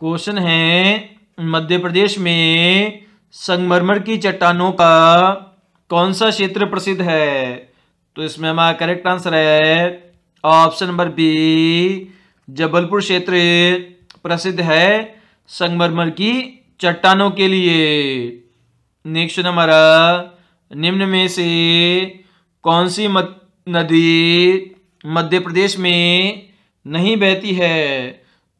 question है मध्य प्रदेश में संगमरमर की चट्टानों का कौन सा क्षेत्र प्रसिद्ध है तो इसमें हमारा करेक्ट आंसर है ऑप्शन नंबर बी जबलपुर क्षेत्र प्रसिद्ध है संगमरमर की चट्टानों के लिए नेक्स्ट हमारा निम्न में से कौन सी नदी मध्य प्रदेश में नहीं बहती है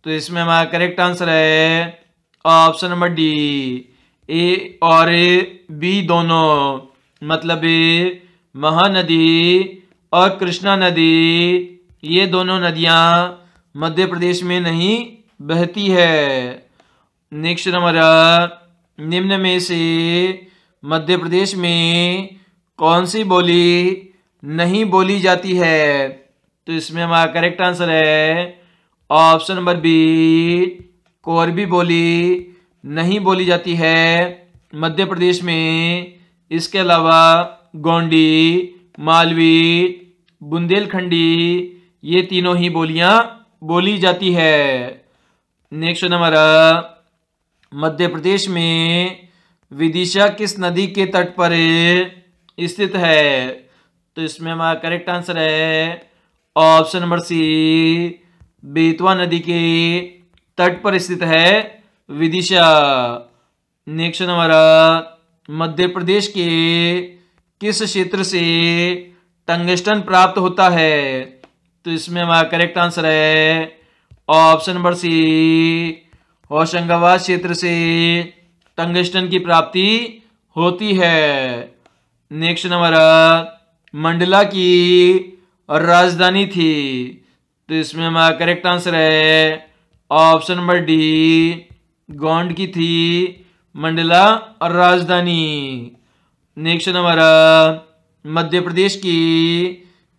तो इसमें हमारा करेक्ट आंसर है ऑप्शन नंबर डी ए और ए बी दोनों मतलब ए महानदी और कृष्णा नदी ये दोनों नदियाँ मध्य प्रदेश में नहीं बहती है नेक्स्ट नंबर निम्न में से मध्य प्रदेश में कौन सी बोली नहीं बोली जाती है तो इसमें हमारा करेक्ट आंसर है ऑप्शन नंबर बी कोरबी बोली नहीं बोली जाती है मध्य प्रदेश में इसके अलावा गोंडी मालवी बुंदेलखंडी ये तीनों ही बोलियां बोली जाती है नेक्स्ट हमारा मध्य प्रदेश में विदिशा किस नदी के तट पर स्थित है तो इसमें हमारा करेक्ट आंसर है ऑप्शन नंबर सी बेतवा नदी के तट पर स्थित है विदिशा नेक्स्ट हमारा मध्य प्रदेश के किस क्षेत्र से टंगस्टन प्राप्त होता है तो इसमें हमारा करेक्ट आंसर है ऑप्शन नंबर सी होशंगाबाद क्षेत्र से टंगस्टन की प्राप्ति होती है नेक्स्ट हमारा मंडला की राजधानी थी तो इसमें हमारा करेक्ट आंसर है ऑप्शन नंबर डी गोंड की थी मंडला और राजधानी नेक्स्ट हमारा मध्य प्रदेश की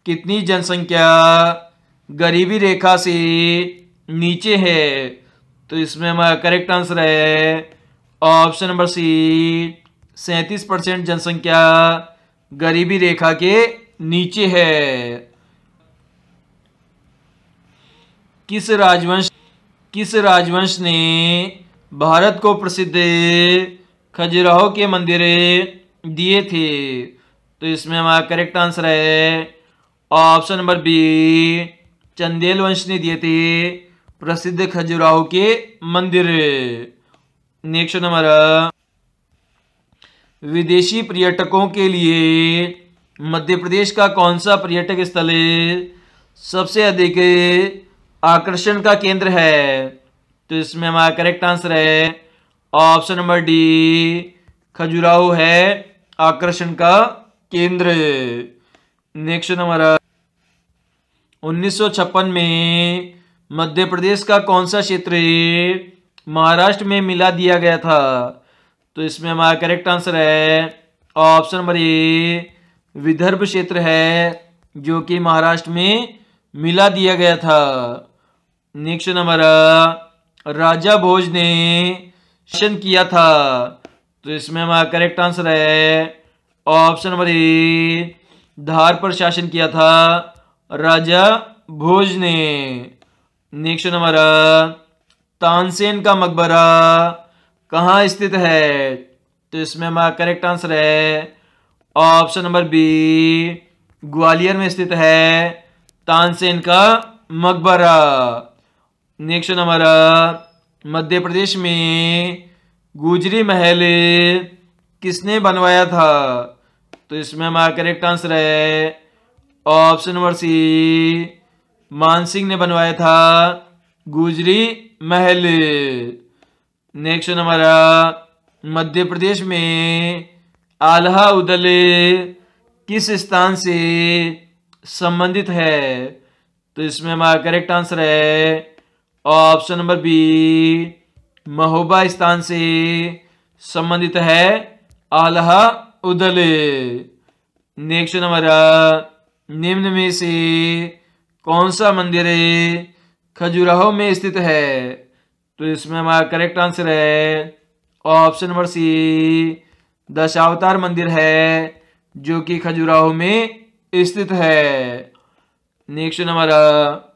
कितनी जनसंख्या गरीबी रेखा से नीचे है तो इसमें हमारा करेक्ट आंसर है ऑप्शन नंबर सी सैंतीस परसेंट जनसंख्या गरीबी रेखा के नीचे है किस राजवंश किस राजवंश ने भारत को प्रसिद्ध खजुराहो के मंदिर दिए थे तो इसमें हमारा करेक्ट आंसर है ऑप्शन नंबर बी चंदेल वंश ने दिए थे प्रसिद्ध खजुराहो के मंदिर नेक्स्ट नंबर विदेशी पर्यटकों के लिए मध्य प्रदेश का कौन सा पर्यटक स्थल सबसे अधिक आकर्षण का केंद्र है तो इसमें हमारा करेक्ट आंसर है ऑप्शन नंबर डी खजुराहो है आकर्षण का केंद्र नेक्स्ट हमारा 1956 में मध्य प्रदेश का कौन सा क्षेत्र महाराष्ट्र में मिला दिया गया था तो इसमें हमारा करेक्ट आंसर है ऑप्शन नंबर ए विदर्भ क्षेत्र है जो कि महाराष्ट्र में मिला दिया गया था नेक्स्ट नंबर राजा भोज ने शासन किया था तो इसमें हमारा करेक्ट आंसर है ऑप्शन नंबर ए धार पर शासन किया था राजा भोज ने नेक्स्ट नंबर तानसेन का मकबरा कहाँ स्थित है तो इसमें हमारा करेक्ट आंसर है ऑप्शन नंबर बी ग्वालियर में स्थित है तानसेन का मकबरा नेक्स्ट नंबर मध्य प्रदेश में गुजरी महल किसने बनवाया था तो इसमें हमारा करेक्ट आंसर है ऑप्शन नंबर सी मानसिंह ने बनवाया था गुजरी महल नेक्स्ट नंबर मध्य प्रदेश में आल्हा उदले किस स्थान से संबंधित है तो इसमें हमारा करेक्ट आंसर है ऑप्शन नंबर बी महोबा स्थान से संबंधित है आलह उदल नेक्स्ट हमारा निम्न में से कौन सा मंदिर खजुराहो में स्थित है तो इसमें हमारा करेक्ट आंसर है ऑप्शन नंबर सी दशावतार मंदिर है जो कि खजुराहो में स्थित है नेक्स्ट हमारा